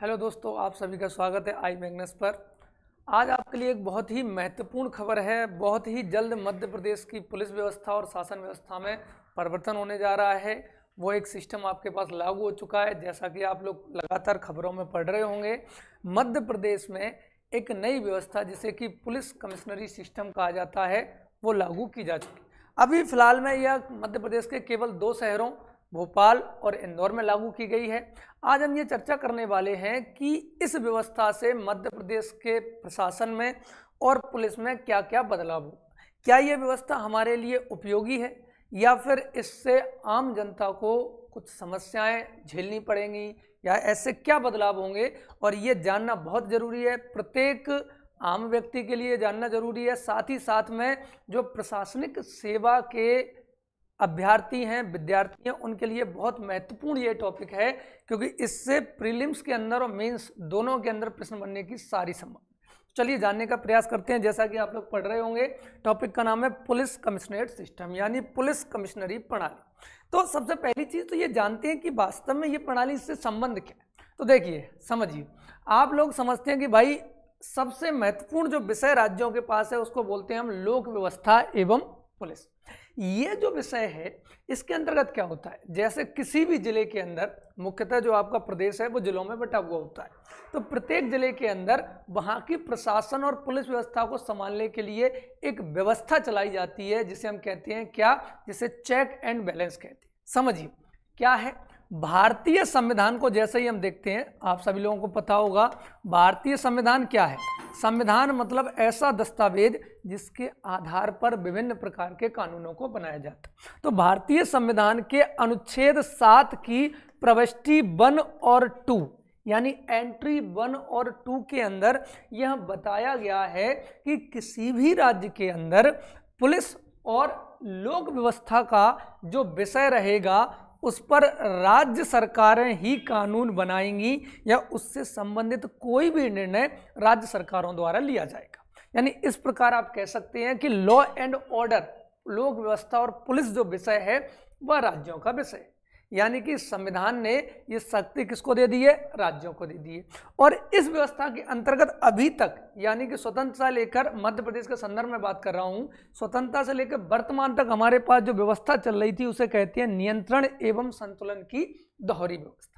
hello दोस्तों आप सभी का स्वागत है आई मैग्नस पर आज आपके लिए एक बहुत ही महत्वपूर्ण खबर है बहुत ही जल्द मध्य प्रदेश की पुलिस व्यवस्था और शासन व्यवस्था में परिवर्तन होने जा रहा है वो एक सिस्टम आपके पास लागू हो चुका है जैसा कि आप लोग लगातार खबरों में पढ़ रहे होंगे मध्य प्रदेश में एक नई व्यवस्था जिसे कि पुलिस कमिश्नरी सिस्टम कहा जाता है वो लागू की जा चुकी अभी फिलहाल में यह मध्य प्रदेश के केवल दो शहरों भोपाल और इंदौर में लागू की गई है आज हम ये चर्चा करने वाले हैं कि इस व्यवस्था से मध्य प्रदेश के प्रशासन में और पुलिस में क्या क्या बदलाव हो क्या ये व्यवस्था हमारे लिए उपयोगी है या फिर इससे आम जनता को कुछ समस्याएं झेलनी पड़ेंगी या ऐसे क्या बदलाव होंगे और ये जानना बहुत ज़रूरी है प्रत्येक आम व्यक्ति के लिए जानना जरूरी है साथ ही साथ में जो प्रशासनिक सेवा के अभ्यर्थी हैं विद्यार्थी हैं उनके लिए बहुत महत्वपूर्ण ये टॉपिक है क्योंकि इससे प्रीलिम्स के अंदर और मेंस दोनों के अंदर प्रश्न बनने की सारी संभावना चलिए जानने का प्रयास करते हैं जैसा कि आप लोग पढ़ रहे होंगे टॉपिक का नाम है पुलिस कमिश्नरेट सिस्टम यानी पुलिस कमिश्नरी प्रणाली तो सबसे पहली चीज़ तो ये जानते हैं कि वास्तव में ये प्रणाली इससे संबंध क्या है तो देखिए समझिए आप लोग समझते हैं कि भाई सबसे महत्वपूर्ण जो विषय राज्यों के पास है उसको बोलते हैं हम लोक व्यवस्था एवं पुलिस ये जो विषय है इसके अंतर्गत क्या होता है जैसे किसी भी जिले के अंदर मुख्यतः जो आपका प्रदेश है वो जिलों में बटा हुआ होता है तो प्रत्येक जिले के अंदर वहाँ की प्रशासन और पुलिस व्यवस्था को संभालने के लिए एक व्यवस्था चलाई जाती है जिसे हम कहते हैं क्या जिसे चेक एंड बैलेंस कहते हैं समझिए क्या है भारतीय संविधान को जैसे ही हम देखते हैं आप सभी लोगों को पता होगा भारतीय संविधान क्या है संविधान मतलब ऐसा दस्तावेज जिसके आधार पर विभिन्न प्रकार के कानूनों को बनाया जाता तो भारतीय संविधान के अनुच्छेद सात की प्रविष्टि वन और टू यानी एंट्री वन और टू के अंदर यह बताया गया है कि किसी भी राज्य के अंदर पुलिस और लोक व्यवस्था का जो विषय रहेगा उस पर राज्य सरकारें ही कानून बनाएंगी या उससे संबंधित कोई भी निर्णय राज्य सरकारों द्वारा लिया जाएगा यानी इस प्रकार आप कह सकते हैं कि लॉ एंड ऑर्डर लोक व्यवस्था और पुलिस जो विषय है वह राज्यों का विषय है यानी कि संविधान ने ये शक्ति किसको दे दी है राज्यों को दे दी है और इस व्यवस्था के अंतर्गत अभी तक यानी कि स्वतंत्रता लेकर मध्य प्रदेश के संदर्भ में बात कर रहा हूँ स्वतंत्रता से लेकर वर्तमान तक हमारे पास जो व्यवस्था चल रही थी उसे कहते हैं नियंत्रण एवं संतुलन की दोहरी व्यवस्था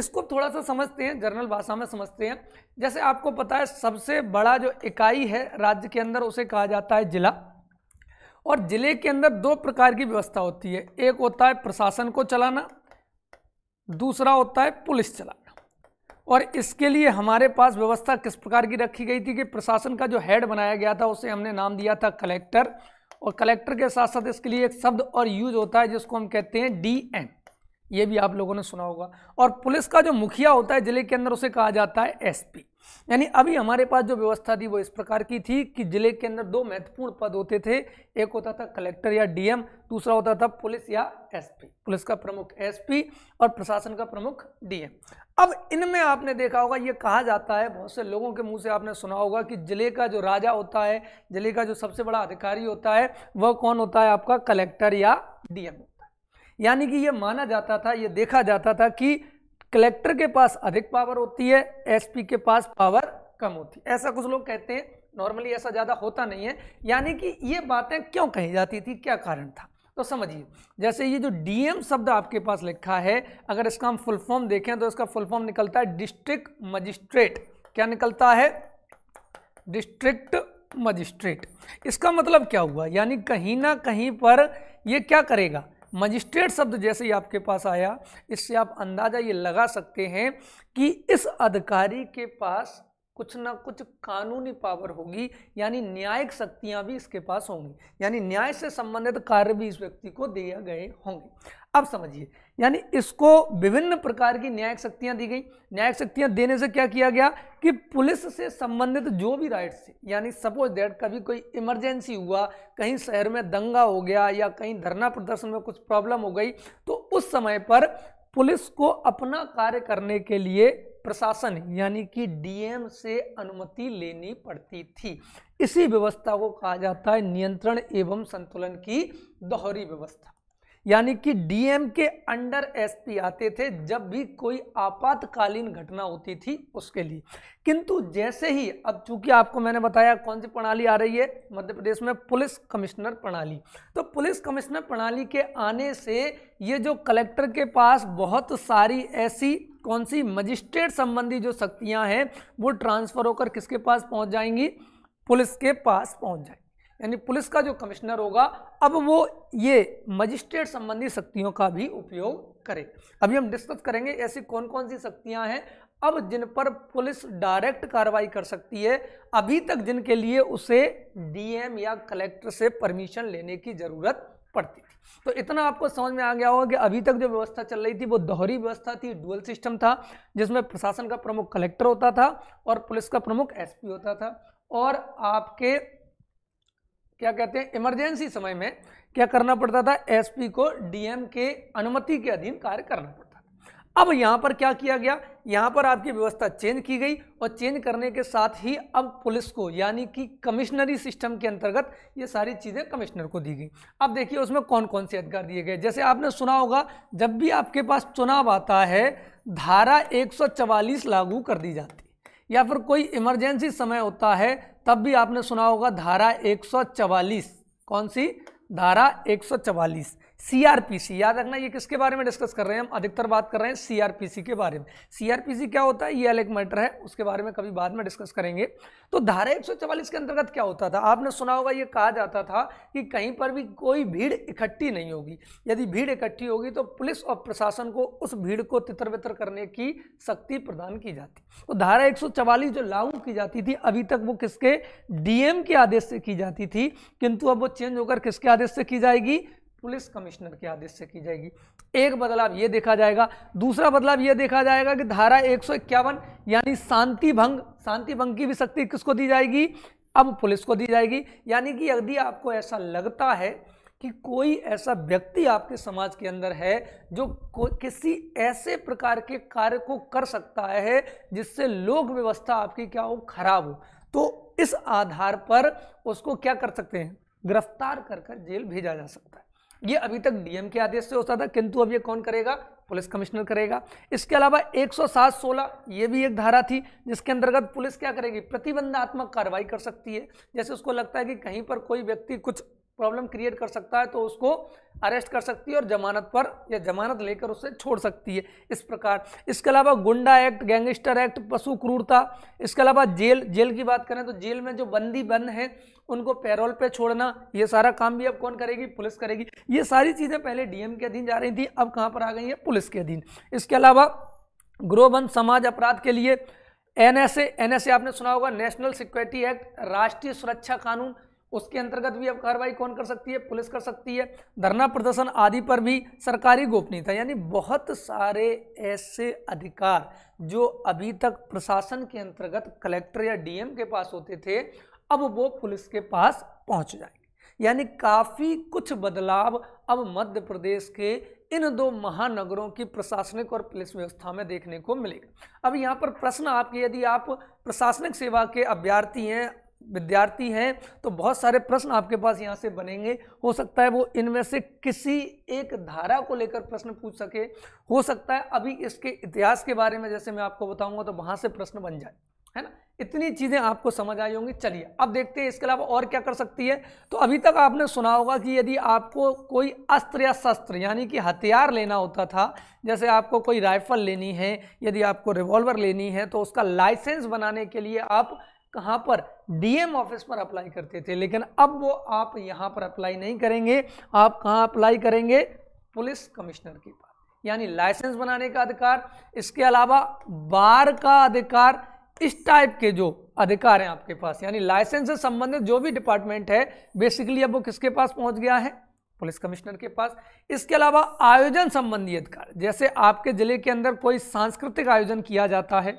इसको थोड़ा सा समझते हैं जर्नल भाषा में समझते हैं जैसे आपको पता है सबसे बड़ा जो इकाई है राज्य के अंदर उसे कहा जाता है जिला और जिले के अंदर दो प्रकार की व्यवस्था होती है एक होता है प्रशासन को चलाना दूसरा होता है पुलिस चलाना और इसके लिए हमारे पास व्यवस्था किस प्रकार की रखी गई थी कि प्रशासन का जो हेड बनाया गया था उसे हमने नाम दिया था कलेक्टर और कलेक्टर के साथ साथ इसके लिए एक शब्द और यूज होता है जिसको हम कहते हैं डी एम ये भी आप लोगों ने सुना होगा और पुलिस का जो मुखिया होता है जिले के अंदर उसे कहा जाता है एसपी यानी अभी हमारे पास जो व्यवस्था थी वो इस प्रकार की थी कि जिले के अंदर दो महत्वपूर्ण पद होते थे एक होता था कलेक्टर या डीएम दूसरा होता था पुलिस या एसपी पुलिस का प्रमुख एसपी और प्रशासन का प्रमुख डीएम अब इनमें आपने देखा होगा ये कहा जाता है बहुत से लोगों के मुंह से आपने सुना होगा कि जिले का जो राजा होता है जिले का जो सबसे बड़ा अधिकारी होता है वह कौन होता है आपका कलेक्टर या डीएम यानी कि यह माना जाता था ये देखा जाता था कि कलेक्टर के पास अधिक पावर होती है एसपी के पास पावर कम होती है ऐसा कुछ लोग कहते हैं नॉर्मली ऐसा ज़्यादा होता नहीं है यानी कि ये बातें क्यों कही जाती थी क्या कारण था तो समझिए जैसे ये जो डीएम शब्द आपके पास लिखा है अगर इसका हम फुल फॉर्म देखें तो इसका फुल फॉर्म निकलता है डिस्ट्रिक्ट मजिस्ट्रेट क्या निकलता है डिस्ट्रिक्ट मजिस्ट्रेट इसका मतलब क्या हुआ यानी कहीं ना कहीं पर ये क्या करेगा मजिस्ट्रेट शब्द जैसे ही आपके पास आया इससे आप अंदाज़ा ये लगा सकते हैं कि इस अधिकारी के पास कुछ ना कुछ कानूनी पावर होगी यानी न्यायिक शक्तियां भी इसके पास होंगी यानी न्याय से संबंधित कार्य भी इस व्यक्ति को दिए गए होंगे अब समझिए यानी इसको विभिन्न प्रकार की न्यायिक शक्तियां दी गई न्यायिक शक्तियां देने से क्या किया गया कि पुलिस से संबंधित जो भी राइट्स यानी सपोज दैट कभी कोई इमरजेंसी हुआ कहीं शहर में दंगा हो गया या कहीं धरना प्रदर्शन में कुछ प्रॉब्लम हो गई तो उस समय पर पुलिस को अपना कार्य करने के लिए प्रशासन यानी कि डीएम से अनुमति लेनी पड़ती थी इसी व्यवस्था को कहा जाता है नियंत्रण एवं संतुलन की दोहरी व्यवस्था यानी कि डीएम के अंडर एसपी आते थे जब भी कोई आपातकालीन घटना होती थी उसके लिए किंतु जैसे ही अब चूंकि आपको मैंने बताया कौन सी प्रणाली आ रही है मध्य प्रदेश में पुलिस कमिश्नर प्रणाली तो पुलिस कमिश्नर प्रणाली के आने से ये जो कलेक्टर के पास बहुत सारी ऐसी कौन सी मजिस्ट्रेट संबंधी जो शक्तियाँ हैं वो ट्रांसफ़र होकर किसके पास पहुँच जाएंगी पुलिस के पास पहुँच जाएंगी यानी पुलिस का जो कमिश्नर होगा अब वो ये मजिस्ट्रेट संबंधी शक्तियों का भी उपयोग करे अभी हम डिस्कस करेंगे ऐसी कौन कौन सी शक्तियां हैं अब जिन पर पुलिस डायरेक्ट कार्रवाई कर सकती है अभी तक जिनके लिए उसे डीएम या कलेक्टर से परमिशन लेने की ज़रूरत पड़ती थी तो इतना आपको समझ में आ गया होगा कि अभी तक जो व्यवस्था चल रही थी वो दोहरी व्यवस्था थी डुअल सिस्टम था जिसमें प्रशासन का प्रमुख कलेक्टर होता था और पुलिस का प्रमुख एसपी होता था और आपके क्या कहते हैं इमरजेंसी समय में क्या करना पड़ता था एसपी को डीएम के अनुमति के अधीन कार्य करना पड़ता था अब यहाँ पर क्या किया गया यहाँ पर आपकी व्यवस्था चेंज की गई और चेंज करने के साथ ही अब पुलिस को यानी कि कमिश्नरी सिस्टम के अंतर्गत ये सारी चीज़ें कमिश्नर को दी गई अब देखिए उसमें कौन कौन से अधिकार दिए गए जैसे आपने सुना होगा जब भी आपके पास चुनाव आता है धारा एक लागू कर दी जाती या फिर कोई इमरजेंसी समय होता है तब भी आपने सुना होगा धारा 144 कौन सी धारा 144 सीआरपीसी याद रखना ये किसके बारे में डिस्कस कर रहे हैं हम अधिकतर बात कर रहे हैं सीआरपीसी के बारे में सीआरपीसी क्या होता है ये अलग मैटर है उसके बारे में कभी बाद में डिस्कस करेंगे तो धारा एक के अंतर्गत क्या होता था आपने सुना होगा ये कहा जाता था कि कहीं पर भी कोई भीड़ इकट्ठी नहीं होगी यदि भीड़ इकट्ठी होगी तो पुलिस और प्रशासन को उस भीड़ को तितर बितर करने की शक्ति प्रदान की जाती तो धारा एक जो लागू की जाती थी अभी तक वो किसके डीएम के आदेश से की जाती थी किंतु अब वो चेंज होकर किसके आदेश से की जाएगी पुलिस कमिश्नर के आदेश से की जाएगी एक बदलाव ये देखा जाएगा दूसरा बदलाव ये देखा जाएगा कि धारा एक यानी शांति भंग शांति भंग की भी शक्ति किसको दी जाएगी अब पुलिस को दी जाएगी यानी कि यदि आपको ऐसा लगता है कि कोई ऐसा व्यक्ति आपके समाज के अंदर है जो किसी ऐसे प्रकार के कार्य को कर सकता है जिससे लोक व्यवस्था आपकी क्या हो खराब हो तो इस आधार पर उसको क्या कर सकते हैं गिरफ्तार कर कर जेल भेजा जा सकता है ये अभी तक डीएम के आदेश से होता था किंतु अब ये कौन करेगा पुलिस कमिश्नर करेगा इसके अलावा 107 16 ये भी एक धारा थी जिसके अंतर्गत पुलिस क्या करेगी प्रतिबंधात्मक कार्रवाई कर सकती है जैसे उसको लगता है कि कहीं पर कोई व्यक्ति कुछ प्रॉब्लम क्रिएट कर सकता है तो उसको अरेस्ट कर सकती है और जमानत पर या जमानत लेकर उसे छोड़ सकती है इस प्रकार इसके अलावा गुंडा एक्ट गैंगस्टर एक्ट पशु क्रूरता इसके अलावा जेल जेल की बात करें तो जेल में जो बंदी बंद हैं उनको पैरोल पे छोड़ना ये सारा काम भी अब कौन करेगी पुलिस करेगी ये सारी चीज़ें पहले डीएम के अधीन जा रही थी अब कहाँ पर आ गई हैं पुलिस के अधीन इसके अलावा गृहबंद समाज अपराध के लिए एन एस आपने सुना होगा नेशनल सिक्योरिटी एक्ट राष्ट्रीय सुरक्षा कानून उसके अंतर्गत भी अब कार्रवाई कौन कर सकती है पुलिस कर सकती है धरना प्रदर्शन आदि पर भी सरकारी गोपनीयता यानी बहुत सारे ऐसे अधिकार जो अभी तक प्रशासन के अंतर्गत कलेक्टर या डीएम के पास होते थे अब वो पुलिस के पास पहुंच जाएंगे यानी काफ़ी कुछ बदलाव अब मध्य प्रदेश के इन दो महानगरों की प्रशासनिक और पुलिस व्यवस्था में देखने को मिलेगा अब यहाँ पर प्रश्न आपके यदि आप प्रशासनिक सेवा के अभ्यर्थी हैं विद्यार्थी हैं तो बहुत सारे प्रश्न आपके पास यहाँ से बनेंगे हो सकता है वो इनमें से किसी एक धारा को लेकर प्रश्न पूछ सके हो सकता है अभी इसके इतिहास के बारे में जैसे मैं आपको बताऊंगा तो वहाँ से प्रश्न बन जाए है ना इतनी चीज़ें आपको समझ आई होंगी चलिए अब देखते हैं इसके अलावा और क्या कर सकती है तो अभी तक आपने सुना होगा कि यदि आपको कोई अस्त्र या शस्त्र यानी कि हथियार लेना होता था जैसे आपको कोई राइफल लेनी है यदि आपको रिवॉल्वर लेनी है तो उसका लाइसेंस बनाने के लिए आप कहाँ पर डीएम ऑफिस पर अप्लाई करते थे लेकिन अब वो आप यहाँ पर अप्लाई नहीं करेंगे आप कहाँ अप्लाई करेंगे पुलिस कमिश्नर के पास यानी लाइसेंस बनाने का अधिकार इसके अलावा बार का अधिकार इस टाइप के जो अधिकार हैं आपके पास यानी लाइसेंस से संबंधित जो भी डिपार्टमेंट है बेसिकली अब वो किसके पास पहुंच गया है पुलिस कमिश्नर के पास इसके अलावा आयोजन संबंधी अधिकार जैसे आपके जिले के अंदर कोई सांस्कृतिक आयोजन किया जाता है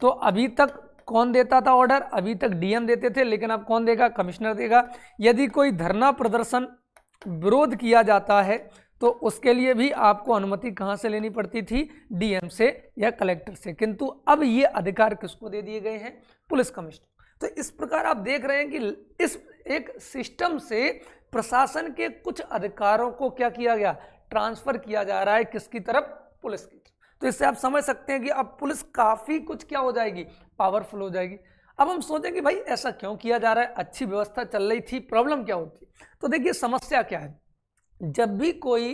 तो अभी तक कौन देता था ऑर्डर अभी तक डीएम देते थे लेकिन अब कौन देगा कमिश्नर देगा यदि कोई धरना प्रदर्शन विरोध किया जाता है तो उसके लिए भी आपको अनुमति कहाँ से लेनी पड़ती थी डीएम से या कलेक्टर से किंतु अब ये अधिकार किसको दे दिए गए हैं पुलिस कमिश्नर तो इस प्रकार आप देख रहे हैं कि इस एक सिस्टम से प्रशासन के कुछ अधिकारों को क्या किया गया ट्रांसफर किया जा रहा है किसकी तरफ पुलिस तो इससे आप समझ सकते हैं कि अब पुलिस काफ़ी कुछ क्या हो जाएगी पावरफुल हो जाएगी अब हम सोचें कि भाई ऐसा क्यों किया जा रहा है अच्छी व्यवस्था चल रही थी प्रॉब्लम क्या होती है तो देखिए समस्या क्या है जब भी कोई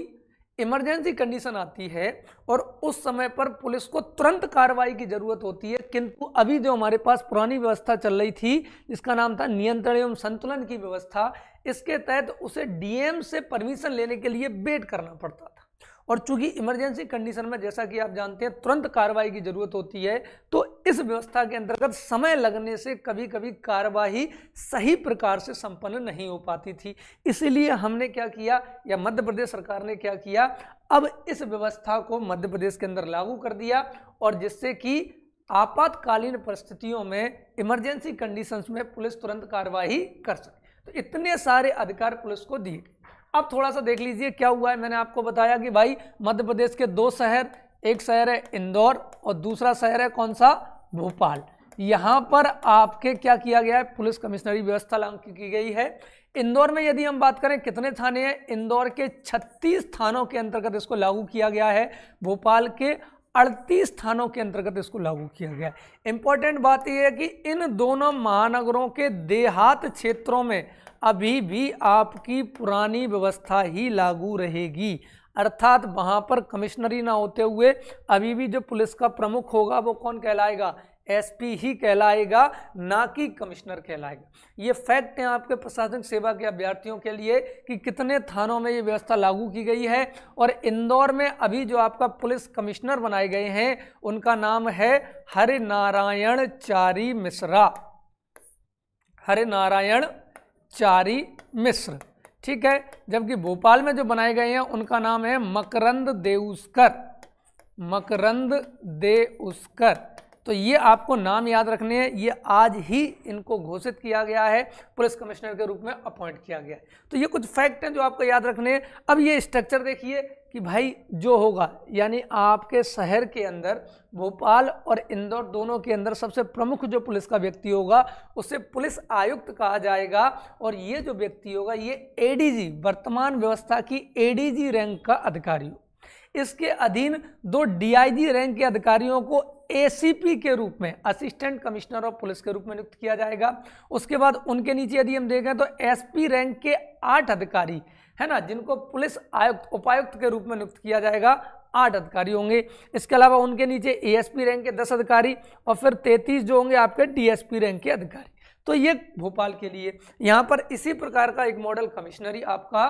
इमरजेंसी कंडीशन आती है और उस समय पर पुलिस को तुरंत कार्रवाई की जरूरत होती है किंतु अभी जो हमारे पास पुरानी व्यवस्था चल रही थी जिसका नाम था नियंत्रण एवं संतुलन की व्यवस्था इसके तहत उसे डीएम से परमिशन लेने के लिए वेट करना पड़ता था और चूंकि इमरजेंसी कंडीशन में जैसा कि आप जानते हैं तुरंत कार्रवाई की जरूरत होती है तो इस व्यवस्था के अंतर्गत समय लगने से कभी कभी कार्रवाई सही प्रकार से संपन्न नहीं हो पाती थी इसीलिए हमने क्या किया या मध्य प्रदेश सरकार ने क्या किया अब इस व्यवस्था को मध्य प्रदेश के अंदर लागू कर दिया और जिससे कि आपातकालीन परिस्थितियों में इमरजेंसी कंडीशंस में पुलिस तुरंत कार्रवाई कर सके तो इतने सारे अधिकार पुलिस को दिए गए अब थोड़ा सा देख लीजिए क्या हुआ है मैंने आपको बताया कि भाई मध्य प्रदेश के दो शहर एक शहर है इंदौर और दूसरा शहर है कौन सा भोपाल यहाँ पर आपके क्या किया गया है पुलिस कमिश्नरी व्यवस्था लागू की गई है इंदौर में यदि हम बात करें कितने थाने हैं इंदौर के 36 थानों के अंतर्गत इसको लागू किया गया है भोपाल के 38 थानों के अंतर्गत इसको लागू किया गया है इंपॉर्टेंट बात यह है कि इन दोनों महानगरों के देहात क्षेत्रों में अभी भी आपकी पुरानी व्यवस्था ही लागू रहेगी अर्थात वहाँ पर कमिश्नरी ना होते हुए अभी भी जो पुलिस का प्रमुख होगा वो कौन कहलाएगा एसपी ही कहलाएगा ना कि कमिश्नर कहलाएगा ये फैक्ट हैं आपके प्रशासनिक सेवा के अभ्यर्थियों के लिए कि कितने थानों में ये व्यवस्था लागू की गई है और इंदौर में अभी जो आपका पुलिस कमिश्नर बनाए गए हैं उनका नाम है हरिनारायण चारी मिश्रा हरिनारायण चारी मिश्र ठीक है जबकि भोपाल में जो बनाए गए हैं उनका नाम है मकरंद देउस्कर मकरंद देउस्कर तो ये आपको नाम याद रखने हैं ये आज ही इनको घोषित किया गया है पुलिस कमिश्नर के रूप में अपॉइंट किया गया है तो ये कुछ फैक्ट हैं जो आपको याद रखने हैं अब ये स्ट्रक्चर देखिए कि भाई जो होगा यानी आपके शहर के अंदर भोपाल और इंदौर दोनों के अंदर सबसे प्रमुख जो पुलिस का व्यक्ति होगा उसे पुलिस आयुक्त कहा जाएगा और ये जो व्यक्ति होगा ये एडीजी वर्तमान व्यवस्था की एडीजी रैंक का अधिकारी हो इसके अधीन दो डीआईजी रैंक के अधिकारियों को एसीपी के रूप में असिस्टेंट कमिश्नर ऑफ पुलिस के रूप में नियुक्त किया जाएगा उसके बाद उनके नीचे यदि हम देखें तो एसपी रैंक के आठ अधिकारी है ना जिनको पुलिस आयुक्त उपायुक्त के रूप में नियुक्त किया जाएगा आठ अधिकारी होंगे इसके अलावा उनके नीचे एएसपी रैंक के दस अधिकारी और फिर तैतीस जो होंगे आपके डीएसपी रैंक के अधिकारी तो ये भोपाल के लिए यहाँ पर इसी प्रकार का एक मॉडल कमिश्नरी आपका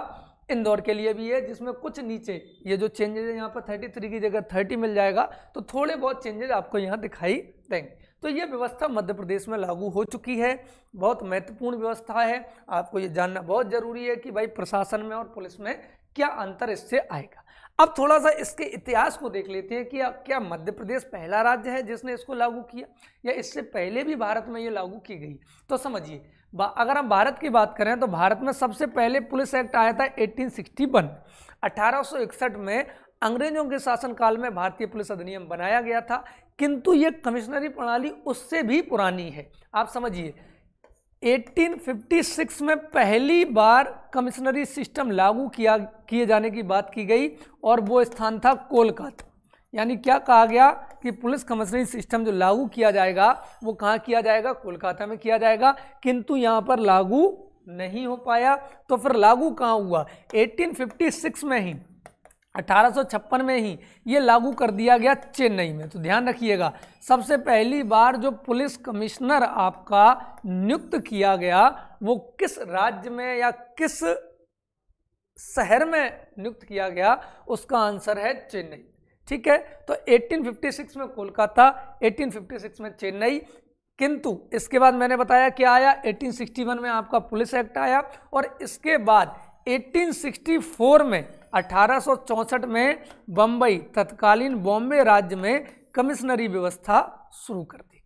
इंदौर के लिए भी है जिसमें कुछ नीचे ये जो चेंजेज है यहाँ पर 33 की जगह 30 मिल जाएगा तो थोड़े बहुत चेंजेज आपको यहाँ दिखाई देंगे तो ये व्यवस्था मध्य प्रदेश में लागू हो चुकी है बहुत महत्वपूर्ण व्यवस्था है आपको ये जानना बहुत ज़रूरी है कि भाई प्रशासन में और पुलिस में क्या अंतर इससे आएगा अब थोड़ा सा इसके इतिहास को देख लेते हैं कि क्या मध्य प्रदेश पहला राज्य है जिसने इसको लागू किया या इससे पहले भी भारत में ये लागू की गई तो समझिए अगर हम भारत की बात करें तो भारत में सबसे पहले पुलिस एक्ट आया था 1861 इकसठ में अंग्रेजों के शासनकाल में भारतीय पुलिस अधिनियम बनाया गया था किंतु ये कमिश्नरी प्रणाली उससे भी पुरानी है आप समझिए 1856 में पहली बार कमिश्नरी सिस्टम लागू किया किए जाने की बात की गई और वो स्थान था कोलकाता यानी क्या कहा गया कि पुलिस कमिश्नरी सिस्टम जो लागू किया जाएगा वो कहाँ किया जाएगा कोलकाता में किया जाएगा किंतु यहाँ पर लागू नहीं हो पाया तो फिर लागू कहाँ हुआ 1856 में ही 1856 में ही ये लागू कर दिया गया चेन्नई में तो ध्यान रखिएगा सबसे पहली बार जो पुलिस कमिश्नर आपका नियुक्त किया गया वो किस राज्य में या किस शहर में नियुक्त किया गया उसका आंसर है चेन्नई ठीक है तो 1856 में कोलकाता 1856 में चेन्नई किंतु इसके बाद मैंने बताया क्या आया 1861 में आपका पुलिस एक्ट आया और इसके बाद 1864 में 1864 में बम्बई तत्कालीन बॉम्बे राज्य में कमिश्नरी व्यवस्था शुरू कर दी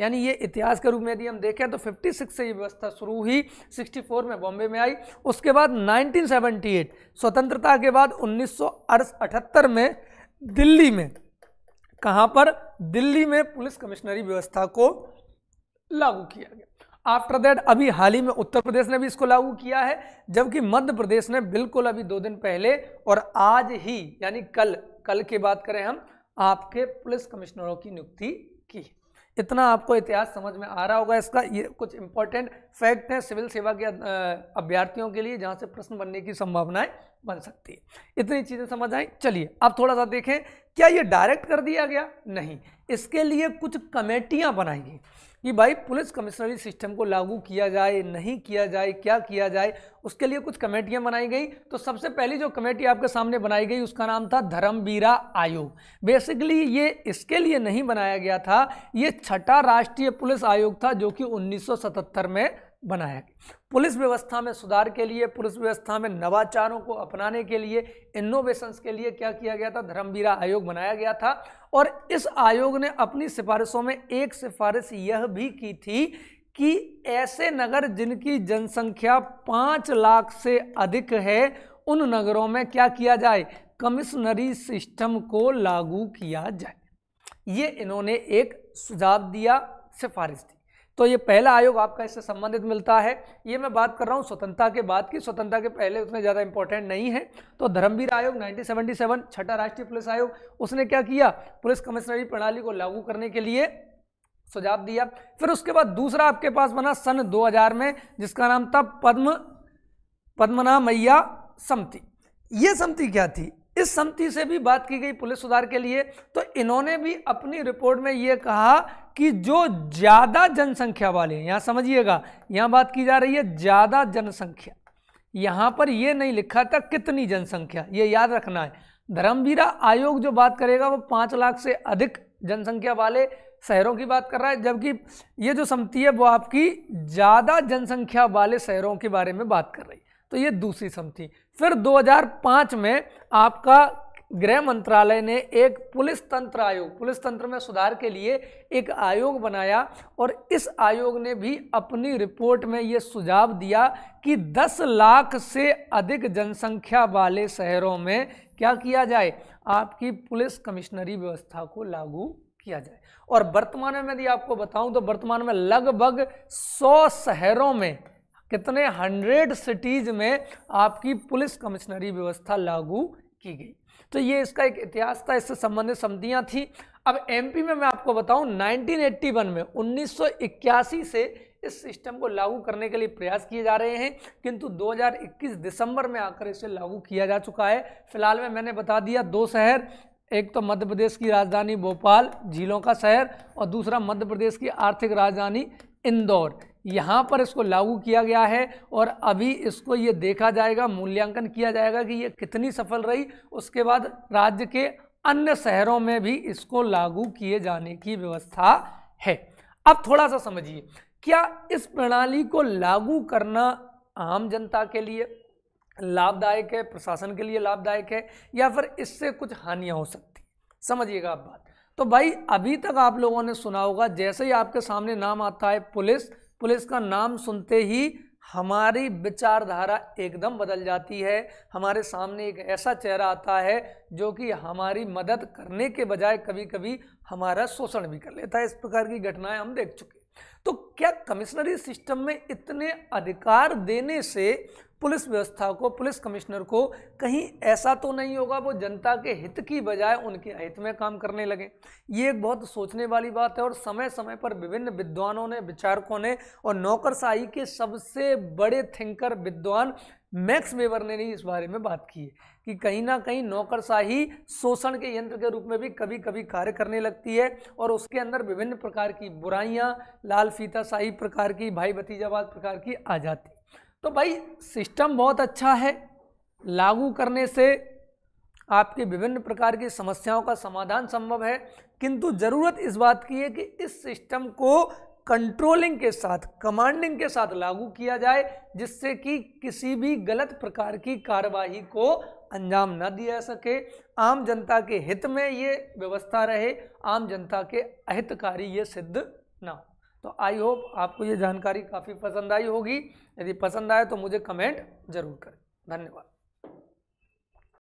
यानी ये इतिहास के रूप में यदि हम देखें तो 56 से ये व्यवस्था शुरू हुई 64 में बॉम्बे में आई उसके बाद 1978 स्वतंत्रता के बाद उन्नीस में दिल्ली में कहाँ पर दिल्ली में पुलिस कमिश्नरी व्यवस्था को लागू किया गया आफ्टर दैट अभी हाल ही में उत्तर प्रदेश ने भी इसको लागू किया है जबकि मध्य प्रदेश ने बिल्कुल अभी दो दिन पहले और आज ही यानी कल कल की बात करें हम आपके पुलिस कमिश्नरों की नियुक्ति की इतना आपको इतिहास समझ में आ रहा होगा इसका ये कुछ इंपॉर्टेंट फैक्ट हैं सिविल सेवा के अभ्यर्थियों के लिए जहाँ से प्रश्न बनने की संभावनाएं बन सकती है इतनी चीज़ें समझ आई चलिए अब थोड़ा सा देखें क्या ये डायरेक्ट कर दिया गया नहीं इसके लिए कुछ कमेटियाँ बनाई गई कि भाई पुलिस कमिश्नरी सिस्टम को लागू किया जाए नहीं किया जाए क्या किया जाए उसके लिए कुछ कमेटियां बनाई गई तो सबसे पहली जो कमेटी आपके सामने बनाई गई उसका नाम था धर्मवीरा आयोग बेसिकली ये इसके लिए नहीं बनाया गया था ये छठा राष्ट्रीय पुलिस आयोग था जो कि 1977 में बनाया गया पुलिस व्यवस्था में सुधार के लिए पुलिस व्यवस्था में नवाचारों को अपनाने के लिए इनोवेशंस के लिए क्या किया गया था धर्मवीरा आयोग बनाया गया था और इस आयोग ने अपनी सिफारिशों में एक सिफारिश यह भी की थी कि ऐसे नगर जिनकी जनसंख्या पाँच लाख से अधिक है उन नगरों में क्या किया जाए कमिश्नरी सिस्टम को लागू किया जाए ये इन्होंने एक सुझाव दिया सिफारिश दी तो ये पहला आयोग आपका इससे संबंधित मिलता है ये मैं बात कर रहा हूँ स्वतंत्रता के बाद की स्वतंत्रता के पहले उतने ज़्यादा इंपॉर्टेंट नहीं है तो धर्मवीर आयोग 1977 छठा राष्ट्रीय पुलिस आयोग उसने क्या किया पुलिस कमिश्नरी प्रणाली को लागू करने के लिए सुझाव दिया फिर उसके बाद दूसरा आपके पास बना सन दो में जिसका नाम था पद्म पद्मना मैया समिति ये समिति क्या थी इस समिति से भी बात की गई पुलिस सुधार के लिए तो इन्होंने भी अपनी रिपोर्ट में ये कहा कि जो ज़्यादा जनसंख्या वाले हैं यहाँ समझिएगा यहाँ बात की जा रही है ज़्यादा जनसंख्या यहां पर यह नहीं लिखा था कितनी जनसंख्या यह याद रखना है धर्मवीरा आयोग जो बात करेगा वो पाँच लाख से अधिक जनसंख्या वाले शहरों की बात कर रहा है जबकि ये जो समिति है वो आपकी ज़्यादा जनसंख्या वाले शहरों के बारे में बात कर रही है तो ये दूसरी समिति फिर 2005 में आपका गृह मंत्रालय ने एक पुलिस तंत्र आयोग पुलिस तंत्र में सुधार के लिए एक आयोग बनाया और इस आयोग ने भी अपनी रिपोर्ट में ये सुझाव दिया कि 10 लाख से अधिक जनसंख्या वाले शहरों में क्या किया जाए आपकी पुलिस कमिश्नरी व्यवस्था को लागू किया जाए और वर्तमान में यदि आपको बताऊं तो वर्तमान में लगभग 100 शहरों में कितने हंड्रेड सिटीज में आपकी पुलिस कमिश्नरी व्यवस्था लागू की गई तो ये इसका एक इतिहास था इससे संबंधित समितियाँ थी अब एमपी में मैं आपको बताऊं 1981 में 1981 से इस सिस्टम को लागू करने के लिए प्रयास किए जा रहे हैं किंतु 2021 दिसंबर में आकर इसे लागू किया जा चुका है फिलहाल में मैंने बता दिया दो शहर एक तो मध्य प्रदेश की राजधानी भोपाल झीलों का शहर और दूसरा मध्य प्रदेश की आर्थिक राजधानी इंदौर यहाँ पर इसको लागू किया गया है और अभी इसको ये देखा जाएगा मूल्यांकन किया जाएगा कि ये कितनी सफल रही उसके बाद राज्य के अन्य शहरों में भी इसको लागू किए जाने की व्यवस्था है अब थोड़ा सा समझिए क्या इस प्रणाली को लागू करना आम जनता के लिए लाभदायक है प्रशासन के लिए लाभदायक है या फिर इससे कुछ हानियाँ हो सकती समझिएगा आप बात तो भाई अभी तक आप लोगों ने सुना होगा जैसे ही आपके सामने नाम आता है पुलिस पुलिस का नाम सुनते ही हमारी विचारधारा एकदम बदल जाती है हमारे सामने एक ऐसा चेहरा आता है जो कि हमारी मदद करने के बजाय कभी कभी हमारा शोषण भी कर लेता है इस प्रकार की घटनाएं हम देख चुके तो क्या कमिश्नरी सिस्टम में इतने अधिकार देने से पुलिस व्यवस्था को पुलिस कमिश्नर को कहीं ऐसा तो नहीं होगा वो जनता के हित की बजाय उनके हित में काम करने लगे ये एक बहुत सोचने वाली बात है और समय समय पर विभिन्न विद्वानों ने विचारकों ने और नौकरशाही के सबसे बड़े थिंकर विद्वान मैक्स वेबर ने नहीं इस बारे में बात की है कि कहीं ना कहीं नौकरशाही शोषण के यंत्र के रूप में भी कभी कभी कार्य करने लगती है और उसके अंदर विभिन्न प्रकार की बुराइयां लाल फीताशाही प्रकार की भाई भतीजावाद प्रकार की आ जाती तो भाई सिस्टम बहुत अच्छा है लागू करने से आपके विभिन्न प्रकार की समस्याओं का समाधान संभव है किंतु ज़रूरत इस बात की है कि इस सिस्टम को कंट्रोलिंग के साथ कमांडिंग के साथ लागू किया जाए जिससे कि किसी भी गलत प्रकार की कार्यवाही को अंजाम न दिया सके आम जनता के हित में ये व्यवस्था रहे आम जनता के अहितकारी ये सिद्ध ना हो तो आई होप आपको ये जानकारी काफ़ी पसंद आई होगी यदि पसंद आए तो मुझे कमेंट जरूर करें धन्यवाद